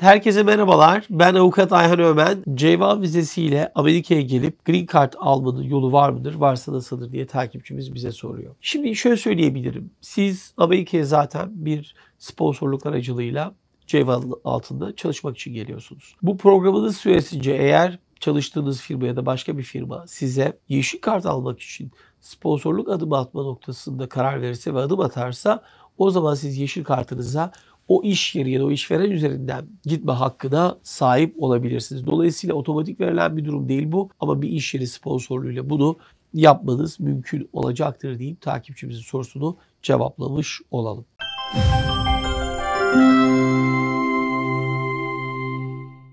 Herkese merhabalar. Ben avukat Ayhan Ömen. C1 vizesiyle Amerika'ya gelip green card almanın yolu var mıdır? Varsa nasıldır diye takipçimiz bize soruyor. Şimdi şöyle söyleyebilirim. Siz Amerika'ya zaten bir sponsorluk aracılığıyla C1 altında çalışmak için geliyorsunuz. Bu programınız süresince eğer çalıştığınız firma ya da başka bir firma size yeşil kart almak için sponsorluk adımı atma noktasında karar verirse ve adım atarsa o zaman siz yeşil kartınıza o iş yeri ya da o işveren üzerinden gitme hakkı da sahip olabilirsiniz. Dolayısıyla otomatik verilen bir durum değil bu ama bir iş yeri sponsorluğuyla bunu yapmanız mümkün olacaktır deyip takipçimizin sorusunu cevaplamış olalım. Müzik